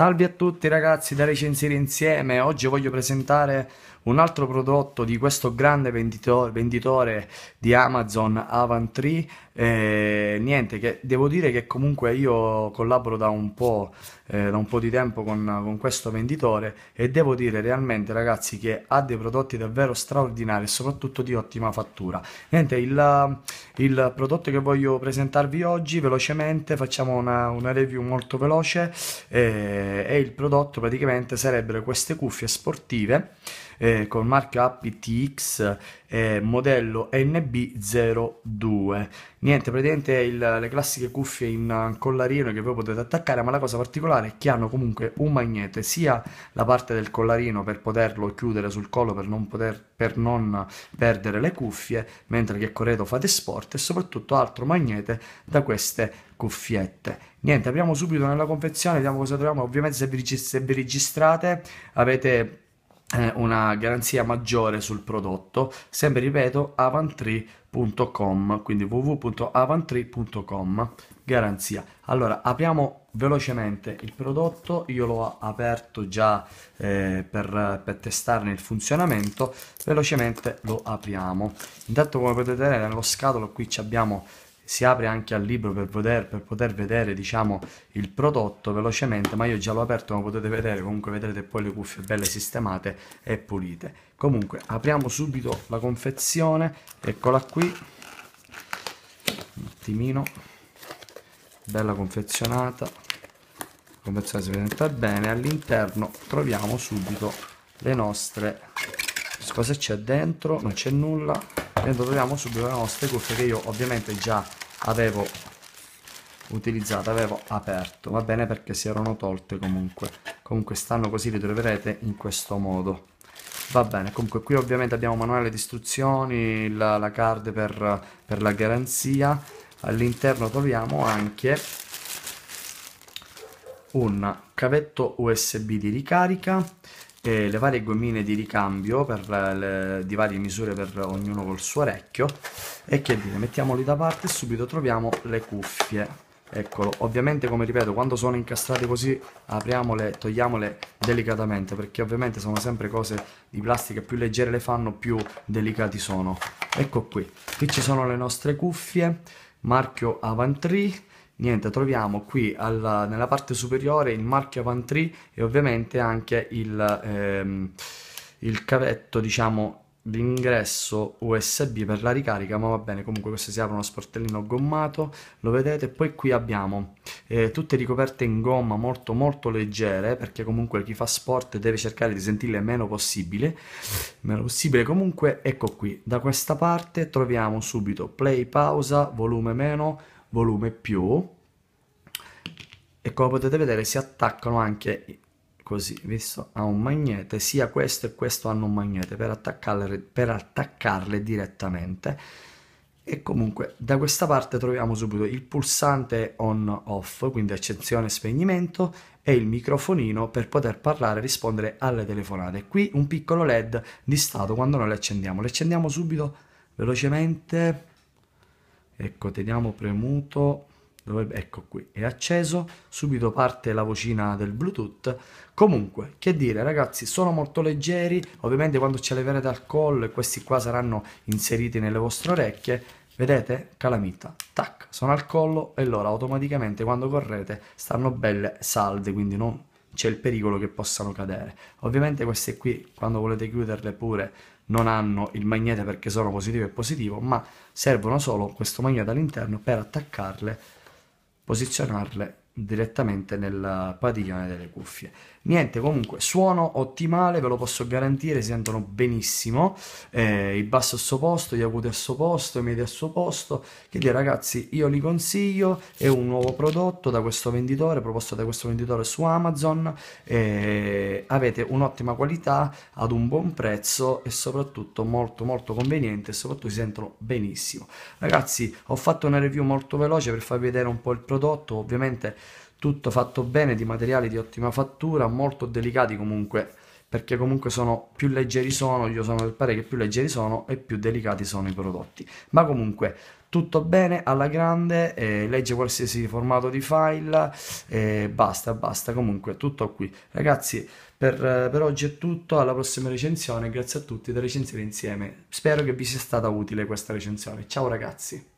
Salve a tutti ragazzi da recensire insieme, oggi voglio presentare un altro prodotto di questo grande venditore, venditore di Amazon, Avantree, eh, niente, che devo dire che comunque io collaboro da un po', eh, da un po di tempo con, con, questo venditore e devo dire realmente ragazzi che ha dei prodotti davvero straordinari e soprattutto di ottima fattura. Niente, il, il prodotto che voglio presentarvi oggi velocemente, facciamo una, una review molto veloce eh, e il prodotto praticamente sarebbero queste cuffie sportive eh, con marchio APTX eh, modello NB02. Niente, praticamente il, le classiche cuffie in eh, collarino che voi potete attaccare, ma la cosa particolare è che hanno comunque un magnete, sia la parte del collarino per poterlo chiudere sul collo per non, poter, per non perdere le cuffie, mentre che corredo fate sport, e soprattutto altro magnete da queste cuffiette. Niente, apriamo subito nella confezione, vediamo cosa troviamo. Ovviamente se vi, se vi registrate avete una garanzia maggiore sul prodotto, sempre ripeto avantri.com, quindi www.avantri.com, garanzia. Allora, apriamo velocemente il prodotto, io l'ho aperto già eh, per, per, testarne il funzionamento, velocemente lo apriamo. Intanto come potete vedere nello scatolo qui abbiamo si apre anche al libro per poter, per poter vedere diciamo, il prodotto velocemente, ma io già l'ho aperto come potete vedere, comunque vedrete poi le cuffie belle sistemate e pulite. Comunque apriamo subito la confezione, eccola qui, un attimino, bella confezionata, la confezione si presenta bene, all'interno troviamo subito le nostre cosa c'è dentro, non c'è nulla ne troviamo subito le nostre cuffie che io ovviamente già avevo utilizzato, avevo aperto, va bene perché si erano tolte comunque, comunque stanno così, le troverete in questo modo. Va bene, comunque qui ovviamente abbiamo manuale di istruzioni, la, la card per, per la garanzia, all'interno troviamo anche un cavetto USB di ricarica, eh, le varie gommine di ricambio per le, di varie misure per ognuno col suo orecchio e che dire, mettiamoli da parte e subito troviamo le cuffie eccolo ovviamente come ripeto quando sono incastrate così apriamole togliamole delicatamente perché ovviamente sono sempre cose di plastica più leggere le fanno più delicati sono ecco qui qui ci sono le nostre cuffie marchio Avantree niente troviamo qui alla, nella parte superiore il marchio Avantry e ovviamente anche il, ehm, il cavetto diciamo l'ingresso USB per la ricarica, ma va bene, comunque questo si apre uno sportellino gommato, lo vedete, poi qui abbiamo eh, tutte ricoperte in gomma molto molto leggere, perché comunque chi fa sport deve cercare di sentirle meno possibile, meno possibile comunque, ecco qui, da questa parte troviamo subito play, pausa, volume meno, volume più e come potete vedere si attaccano anche così visto a un magnete sia questo e questo hanno un magnete per attaccarle, per attaccarle direttamente e comunque da questa parte troviamo subito il pulsante on off quindi accensione e spegnimento e il microfonino per poter parlare e rispondere alle telefonate qui un piccolo led di stato quando noi le accendiamo le accendiamo subito velocemente ecco teniamo premuto dovrebbe, ecco qui è acceso subito parte la vocina del bluetooth comunque che dire ragazzi sono molto leggeri ovviamente quando ce ci leverete al collo questi qua saranno inseriti nelle vostre orecchie vedete calamita tac sono al collo e loro automaticamente quando correte stanno belle salde quindi non c'è il pericolo che possano cadere ovviamente queste qui quando volete chiuderle pure non hanno il magnete perché sono positivo e positivo, ma servono solo questo magnete all'interno per attaccarle, posizionarle direttamente nel padiglione delle cuffie. Niente, comunque, suono ottimale, ve lo posso garantire, si sentono benissimo, eh, il basso al suo posto, gli acuti al suo posto, i medi al suo posto, quindi ragazzi io li consiglio, è un nuovo prodotto da questo venditore, proposto da questo venditore su Amazon, eh, avete un'ottima qualità ad un buon prezzo e soprattutto molto molto conveniente e soprattutto si sentono benissimo. Ragazzi, ho fatto una review molto veloce per farvi vedere un po' il prodotto, ovviamente tutto fatto bene di materiali di ottima fattura, molto delicati comunque, perché comunque sono più leggeri sono, io sono del parere che più leggeri sono e più delicati sono i prodotti. Ma comunque tutto bene alla grande, eh, legge qualsiasi formato di file eh, basta, basta, comunque tutto qui. Ragazzi, per, per, oggi è tutto, alla prossima recensione, grazie a tutti da recensire insieme. Spero che vi sia stata utile questa recensione. Ciao ragazzi.